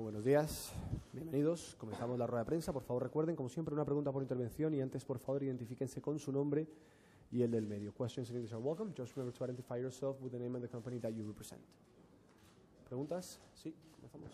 buenos días, bienvenidos. Comenzamos la rueda de prensa. Por favor, recuerden, como siempre, una pregunta por intervención y antes, por favor, identifíquense con su nombre y el del medio. Questions are welcome. Just remember to identify yourself with the name the company that you represent. ¿Preguntas? Sí, comenzamos.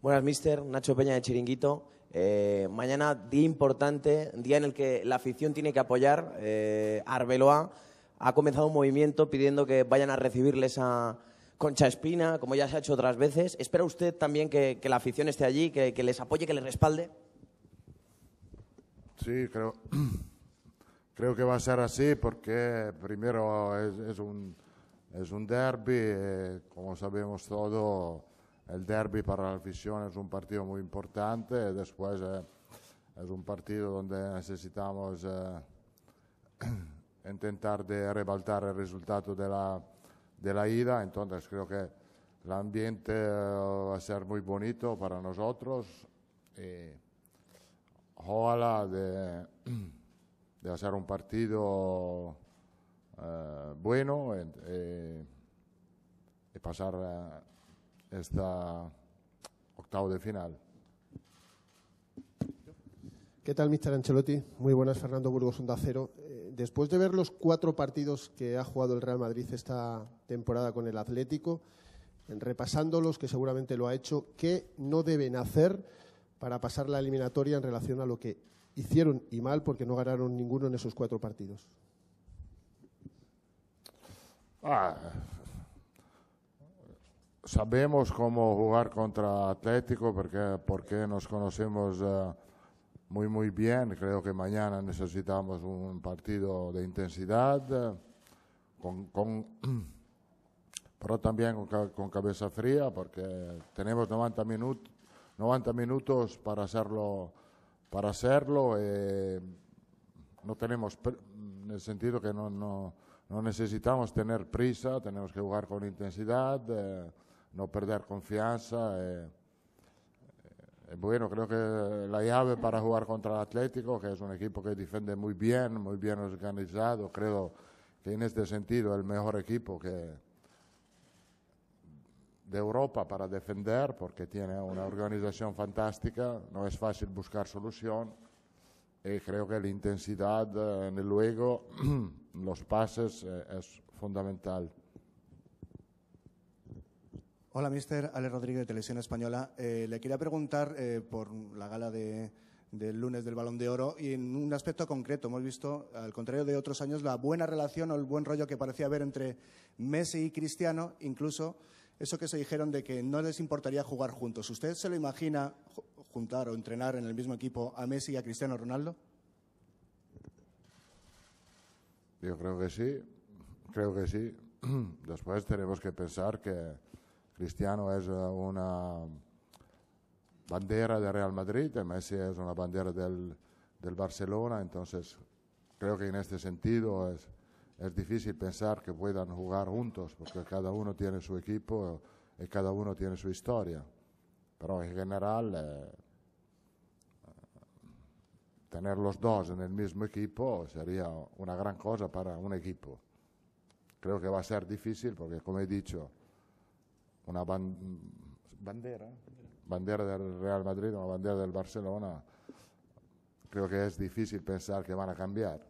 Buenas, mister. Nacho Peña de Chiringuito. Eh, mañana, día importante, día en el que la afición tiene que apoyar. Eh, Arbeloa ha comenzado un movimiento pidiendo que vayan a recibirles a Concha Espina, como ya se ha hecho otras veces. ¿Espera usted también que, la afición esté allí, que, les apoye, que les respalde? Sí, creo, creo que va a ser así porque primero es, un, es derby, eh, como sabemos todo, el derby para la afición es un partido muy importante, después eh, es un partido donde necesitamos eh, intentar de rebaltar el resultado de la de la ida. Entonces creo que el ambiente eh, va a ser muy bonito para nosotros. Y ojalá de, hacer un partido eh, bueno eh, y, pasar esta octavo de final. ¿Qué tal, Mr. Ancelotti? Muy buenas, Fernando Burgos, Onda Cero. Eh, después de ver los cuatro partidos que ha jugado el Real Madrid esta temporada con el Atlético, repasándolos, que seguramente lo ha hecho, ¿qué no deben hacer para pasar la eliminatoria en relación a lo que hicieron y mal porque no ganaron ninguno en esos cuatro partidos? Ah, sabemos cómo jugar contra Atlético porque, nos conocemos... Eh, muy muy bien. Creo que mañana necesitamos un partido de intensidad, pero también con, cabeza fría, porque tenemos 90, 90 minutos para hacerlo. Para hacerlo eh, no tenemos, en el sentido que no, no, necesitamos tener prisa, tenemos que jugar con intensidad, eh, no perder confianza. Eh, eh, bueno, creo que la llave para jugar contra el Atlético, que es un equipo que defiende muy bien, muy bien organizado, creo que en este sentido el mejor equipo de Europa para defender, porque tiene una organización fantástica, no es fácil buscar solución. Y creo que la intensidad eh, en el juego, los pases, eh, es fundamental. Hola, mister. Ale Rodríguez, de Televisión Española. Eh, le quería preguntar eh, por la gala del lunes del Balón de Oro y en un aspecto concreto. Hemos visto, al contrario de otros años, la buena relación o el buen rollo que parecía haber entre Messi y Cristiano, incluso eso que se dijeron de que no les importaría jugar juntos. ¿Usted se lo imagina juntar o entrenar en el mismo equipo a Messi y a Cristiano Ronaldo? Yo creo que sí, creo que sí. Después tenemos que pensar que Cristiano es eh, una bandera del Real Madrid, Messi es una bandera del, Barcelona, entonces creo que en este sentido es, difícil pensar que puedan jugar juntos, porque cada uno tiene su equipo y eh, cada uno tiene su historia. Pero en general, eh, tener los dos en el mismo equipo sería una gran cosa para un equipo. Creo que va a ser difícil porque, como he dicho, una bandera, bandera del Real Madrid, una bandera del Barcelona, creo que es difícil pensar que van a cambiar.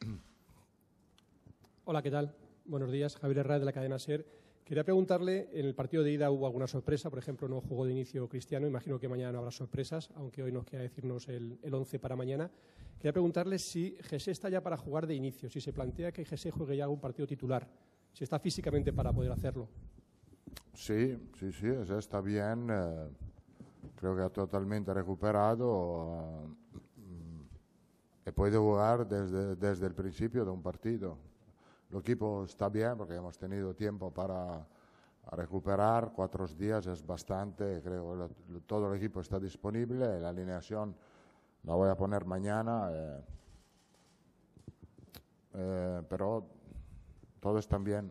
Hola, ¿qué tal? Buenos días, Javier Herrera de la cadena SER. Quería preguntarle, en el partido de ida hubo alguna sorpresa, por ejemplo, no jugó de inicio Cristiano, imagino que mañana no habrá sorpresas, aunque hoy nos queda decirnos el, el 11 para mañana. Quería preguntarle si Gese está ya para jugar de inicio, si se plantea que Gese juegue ya algún partido titular, si está físicamente para poder hacerlo. Sí, sí, sí, está bien. Eh, creo que ha totalmente recuperado. he eh, y mm, puede jugar desde, desde el principio de un partido. El equipo está bien porque hemos tenido tiempo para recuperar. Cuatro días es bastante. Creo que todo el equipo está disponible. La alineación la voy a poner mañana. Eh, pero todo está bien.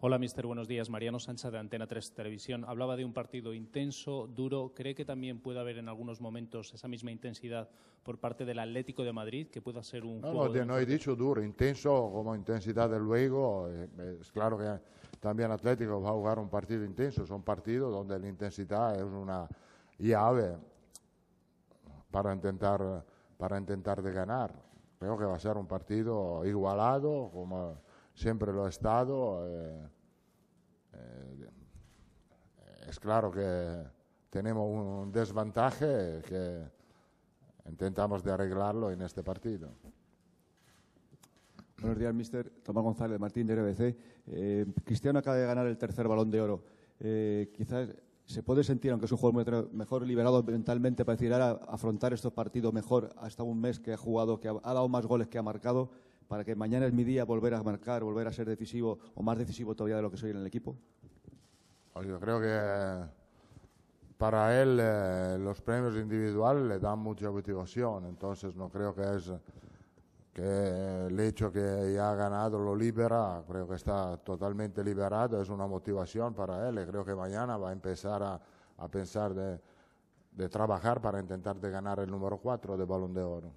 Hola, mister. Buenos días. Mariano Sánchez de Antena 3 Televisión. Hablaba de un partido intenso, duro. ¿Cree que también puede haber en algunos momentos esa misma intensidad por parte del Atlético de Madrid, que pueda ser un no, No, he dicho duro, intenso como intensidad de luego. Eh, eh, es claro que también Atlético va a jugar un partido intenso. Son partidos donde la intensidad es una llave para intentar, para intentar de ganar. Creo que va a ser un partido igualado, como siempre lo ha estado. Eh, eh, es claro que tenemos un desvantaje que intentamos de arreglarlo en este partido. Buenos días, mister. Tomás González, Martín de RBC. Eh, Cristiano acaba de ganar el tercer balón de oro. quizás se puede sentir, aunque es un jugador mejor liberado mentalmente, para decir, ahora afrontar estos partidos mejor. hasta un mes que ha jugado, que ha dado más goles que ha marcado para que mañana es mi día volver a marcar, volver a ser decisivo o más decisivo todavía de lo que soy en el equipo? Pues yo creo que para él eh, los premios individuales le dan mucha motivación, entonces no creo que es que el hecho que ya ha ganado lo libera, creo que está totalmente liberado, es una motivación para él y creo que mañana va a empezar a, pensar de, trabajar para intentar de ganar el número 4 de Balón de Oro.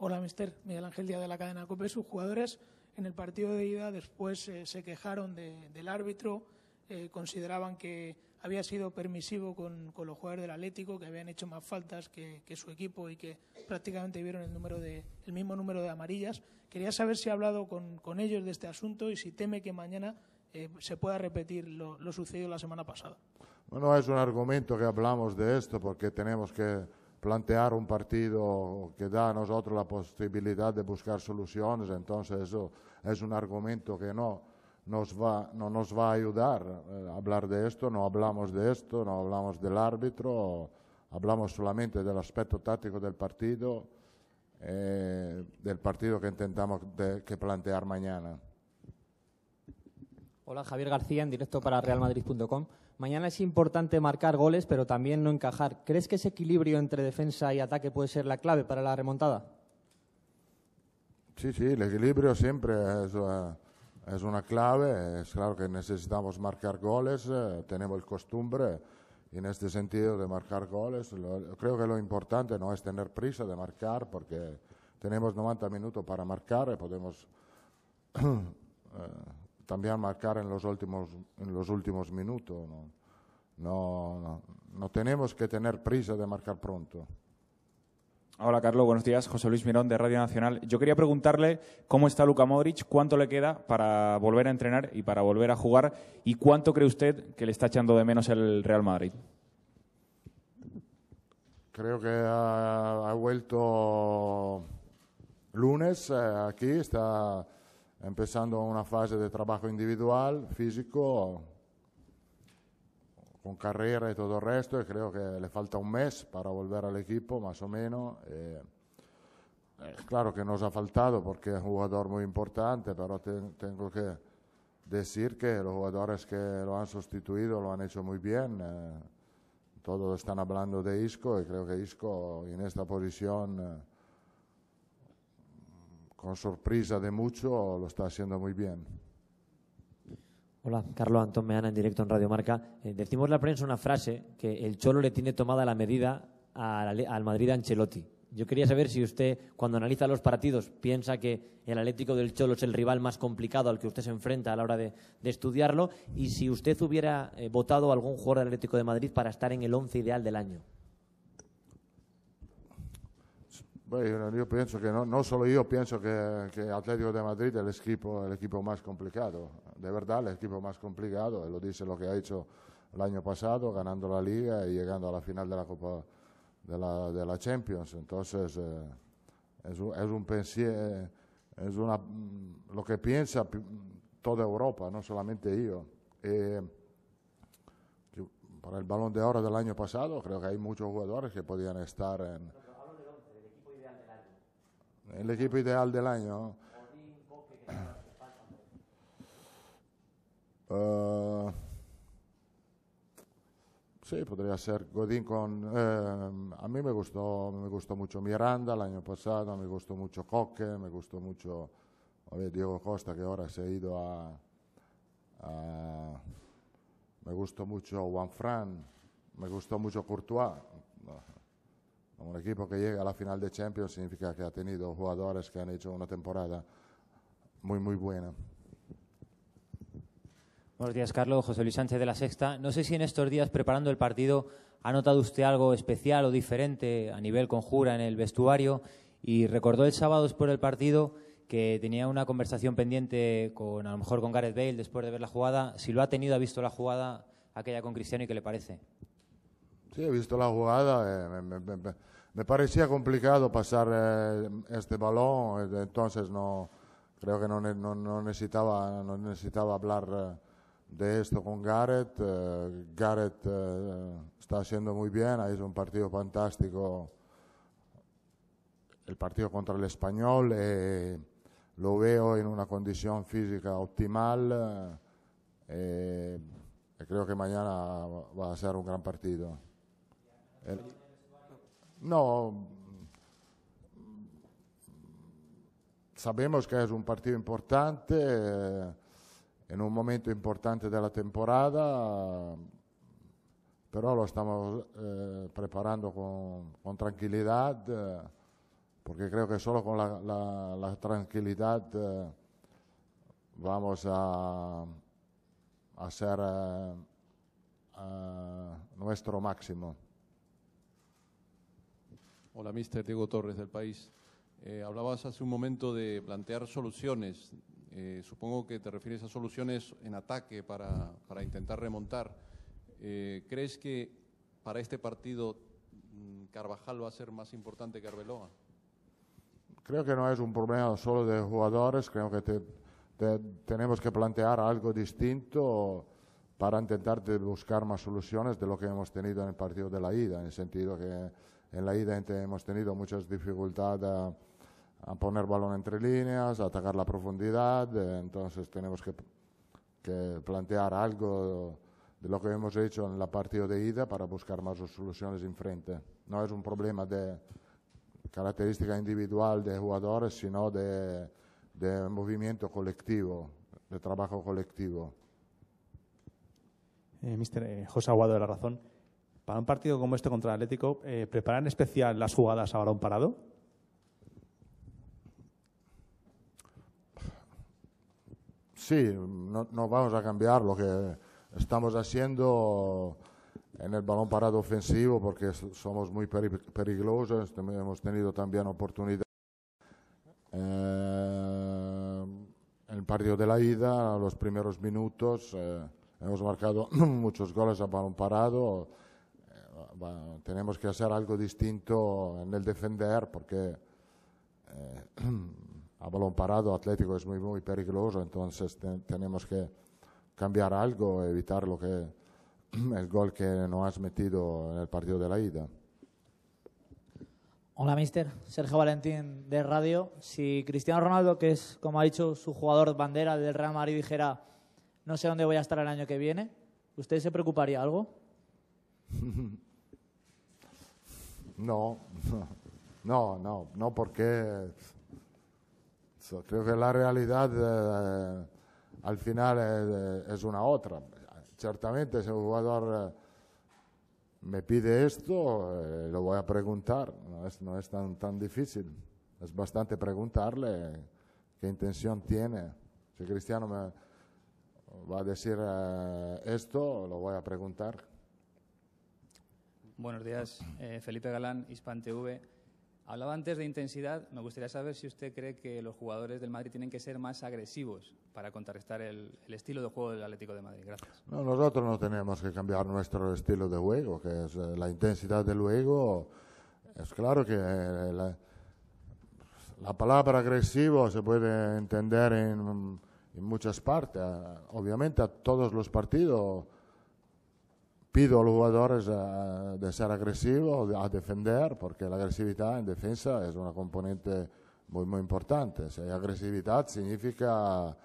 Hola, mister. Miguel Ángel Díaz de la cadena COPE. Sus jugadores en el partido de ida después eh, se quejaron del árbitro, eh, consideraban que había sido permisivo con, con, los jugadores del Atlético, que habían hecho más faltas que, que su equipo y que prácticamente vieron el, número de, el mismo número de amarillas. Quería saber si ha hablado con, con ellos de este asunto y si teme que mañana eh, se pueda repetir lo, lo sucedido la semana pasada. Bueno, es un argumento que hablamos de esto porque tenemos que plantear un partido que da a nosotros la posibilidad de buscar soluciones, entonces eso es un argumento que no nos va, a ayudar a eh, hablar de esto, no hablamos de esto, no hablamos del árbitro, hablamos solamente del aspecto táctico del partido, eh, del partido que intentamos que plantear mañana. Hola, Javier García, en directo para realmadrid.com. Mañana es importante marcar goles, pero también no encajar. ¿Crees que ese equilibrio entre defensa y ataque puede ser la clave para la remontada? Sí, sí, el equilibrio siempre es, eh, una clave. Es claro que necesitamos marcar goles, eh, tenemos el costumbre en este sentido de marcar goles. creo que lo importante no es tener prisa de marcar, porque tenemos 90 minutos para marcar y podemos... Eh, también marcar en los últimos, minutos. ¿no? tenemos que tener prisa de marcar pronto. Hola, Carlos. Buenos días. José Luis Mirón, de Radio Nacional. Yo quería preguntarle cómo está Luka Modric, cuánto le queda para volver a entrenar y para volver a jugar y cuánto cree usted que le está echando de menos el Real Madrid. Creo que ha, vuelto lunes eh, aquí, está empezando una fase de trabajo individual, físico, con carrera y todo el resto, y creo que le falta un mes para volver al equipo, más o menos. Eh, claro que nos ha faltado porque es un jugador muy importante, pero tengo que decir que los jugadores que lo han sustituido lo han hecho muy bien. Eh, todos están hablando de Isco y creo que Isco en esta posición... Eh, con sorpresa de mucho, lo está haciendo muy bien. Hola, Carlos Antón Meana en directo en Radio Marca. Eh, decimos la prensa una frase que el Cholo le tiene tomada la medida al, Madrid Ancelotti. Yo quería saber si usted, cuando analiza los partidos, piensa que el Atlético del Cholo es el rival más complicado al que usted se enfrenta a la hora de, estudiarlo y si usted hubiera eh, votado a algún jugador del Atlético de Madrid para estar en el once ideal del año. yo pienso que no, no solo yo pienso que, que, Atlético de Madrid es el equipo, el equipo más complicado, de verdad el equipo más complicado, lo dice lo que ha hecho el año pasado, ganando la liga y llegando a la final de la Copa de la, de la Champions. Entonces, eh, es, un, es, un eh, es una, lo que piensa toda Europa, no solamente yo. Eh, para el balón de oro del año pasado, creo que hay muchos jugadores que podían estar en el equipo ideal del año. Ah, sí, podría ser Godín con... Eh, a mí me gustó, me gustó mucho Miranda el año pasado, me gustó mucho Coque, me gustó mucho ver, Diego Costa que ahora se ha ido a... a me gustó mucho Juan Fran, me gustó mucho Courtois un equipo que llega a la final de Champions significa que ha tenido jugadores que han hecho una temporada muy, muy buena. Buenos días, Carlos. José Luis Sánchez de la Sexta. No sé si en estos días, preparando el partido, ha notado usted algo especial o diferente a nivel conjura en el vestuario. Y recordó el sábado después del partido que tenía una conversación pendiente con, a lo mejor, con Gareth Bale después de ver la jugada. Si lo ha tenido, ha visto la jugada aquella con Cristiano y qué le parece. Sí, he visto la jugada. Eh, me, parecía complicado pasar eh, este balón, eh, entonces no creo que no, necesitaba, no necesitaba hablar de esto con Gareth. Gareth está haciendo muy bien, ha hecho un partido fantástico. El partido contra el español lo veo en una condición física optimal. creo que mañana va a ser un gran partido no, sabemos que es un partido importante, eh, en un momento importante de la temporada, pero lo estamos eh, preparando con, tranquilidad, eh, porque creo que solo con la, tranquilidad vamos a, hacer nuestro máximo. Hola, mister Diego Torres del País. Eh, hablabas hace un momento de plantear soluciones. Eh, supongo que te refieres a soluciones en ataque para, intentar remontar. Eh, ¿Crees que para este partido mm, Carvajal va a ser más importante que Arbeloa? Creo que no es un problema solo de jugadores. Creo que tenemos que plantear algo distinto para intentar buscar más soluciones de lo que hemos tenido en el partido de la ida, en el sentido que en la ida hemos tenido muchas dificultades a, poner balón entre líneas, a atacar la profundidad, eh, entonces tenemos que, plantear algo de lo que hemos hecho en la partido de ida para buscar más soluciones en frente. No es un problema de característica individual de jugadores, sino de movimiento colectivo, de trabajo colectivo. Eh, eh, José Aguado de la Razón, para un partido como este contra el Atlético, eh, ¿preparan en especial las jugadas a balón parado? Sí, no, vamos a cambiar lo que estamos haciendo en el balón parado ofensivo porque somos muy peligrosos, hemos tenido también oportunidades eh, en el partido de la ida, los primeros minutos, Hemos marcado muchos goles a balón parado. Eh, tenemos que hacer algo distinto en el defender porque eh, a balón parado Atlético es muy, muy peligroso, entonces tenemos que cambiar algo, evitar lo que, el gol que no has metido en el partido de la ida. Hola, mister. Sergio Valentín de Radio. Si Cristiano Ronaldo, que es, como ha dicho, su jugador bandera del Real Madrid, dijera no sé dónde voy a estar el año que viene, ¿usted se preocuparía algo? No, no, no, no, porque creo que la realidad eh, al final eh, es, una otra. Ciertamente, si un jugador eh, me pide esto, lo voy a preguntar. No es, tan, tan difícil. Es bastante preguntarle qué intención tiene. Si Cristiano va a decir eh, esto, lo voy a preguntar. Buenos días, eh, Felipe Galán, Hispan TV. Hablaba antes de intensidad. Me gustaría saber si usted cree que los jugadores del Madrid tienen que ser más agresivos para contrarrestar el, estilo de juego del Atlético de Madrid. Gracias. No, nosotros no tenemos que cambiar nuestro estilo de juego, que es eh, la intensidad del juego. Es claro que la, la palabra agresivo se puede entender en en muchas partes. Obviamente a todos los partidos pido a los jugadores eh, de ser agresivos, a defender, porque la agresividad en defensa es una componente muy, muy importante. Si agresividad significa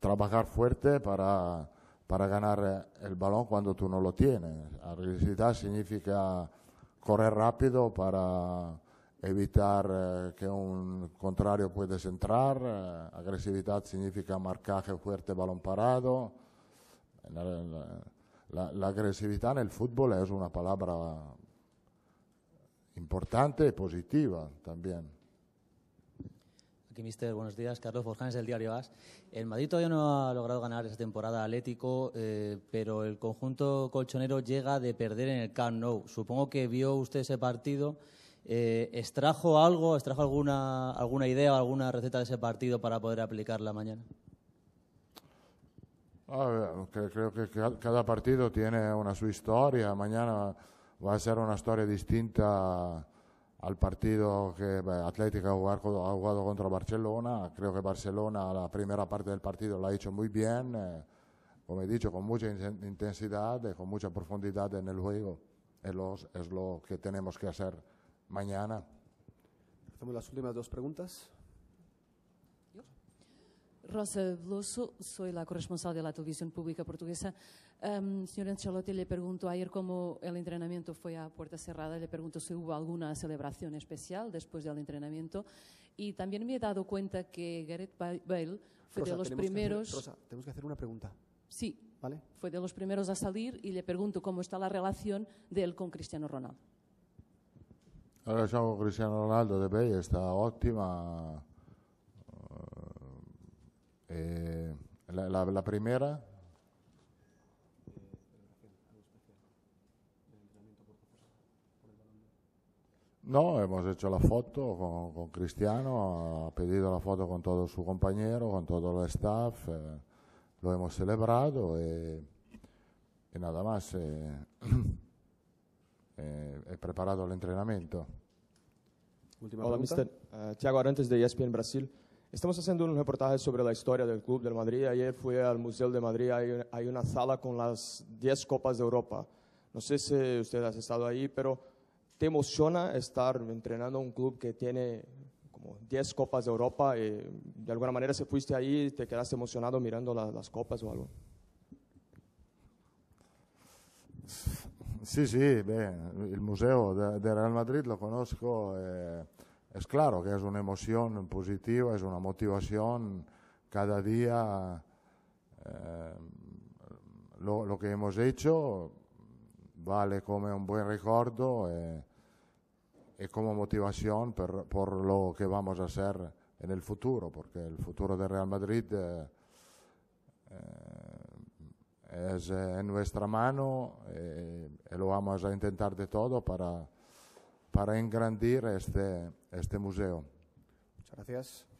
trabajar fuerte para, para ganar eh, el balón cuando tú no lo tienes. Agresividad significa correr rápido para evitar eh, que un contrario pueda centrar... Eh, agresividad significa marcaje fuerte, balón parado. La, agresividad en el fútbol es una palabra importante y positiva también. Aquí, mister, buenos días. Carlos Forjanes del diario AS. El Madrid todavía no ha logrado ganar esta temporada Atlético, eh, pero el conjunto colchonero llega de perder en el Camp Nou. Supongo que vio usted ese partido eh, ¿Extrajo algo, extrajo alguna, idea o alguna receta de ese partido para poder aplicarla mañana? creo que cada partido tiene una su historia. Mañana va a ser una historia distinta al partido que eh, Atlético ha jugado, contra Barcelona. Creo que Barcelona la primera parte del partido la ha hecho muy bien, eh, como he dicho, con mucha intensidad y eh, con mucha profundidad en el juego. Es es lo que tenemos que hacer mañana. Hacemos las últimas dos preguntas. Rosa Veloso, soy la corresponsal de la televisión pública portuguesa. Em, señor Ancelotti, le pregunto, ayer cómo el entrenamiento fue a puerta cerrada, le pregunto si hubo alguna celebración especial después del entrenamiento. Y también me he dado cuenta que Gareth Bale fue de los primeros... Rosa, tenemos que hacer una pregunta. Sí, ¿Vale? fue de los primeros a salir y le pregunto cómo está la relación de él con Cristiano Ronaldo. Ahora, con Cristiano Ronaldo De Bay está ótima la, primera No, hemos hecho la foto con, Cristiano, ha pedido la foto con todo su compañero, con todo el staff, eh, lo hemos celebrado eh, y, nada más. Eh, Eh, he preparado el entrenamiento. Última Hola, pregunta. mister. Eh, Tiago Arantes, de ESPN Brasil. Estamos haciendo un reportaje sobre la historia del Club del Madrid. Ayer fui al Museo de Madrid, hay, una sala con las 10 Copas de Europa. No sé si usted ha estado ahí, pero ¿te emociona estar entrenando un club que tiene como 10 Copas de Europa? Y de alguna manera, si fuiste ahí, ¿te quedaste emocionado mirando las copas o algo? Sí, sí, el museo de, Real Madrid lo conozco. Eh, es claro que es una emoción positiva, es una motivación cada día. Eh, lo, que hemos hecho vale como un buen recuerdo y eh, como motivación por lo que vamos a hacer en el futuro, porque el futuro de Real Madrid es eh, en nuestra mano eh, y lo vamos a intentar de todo para, para engrandir este, este museo. Muchas gracias.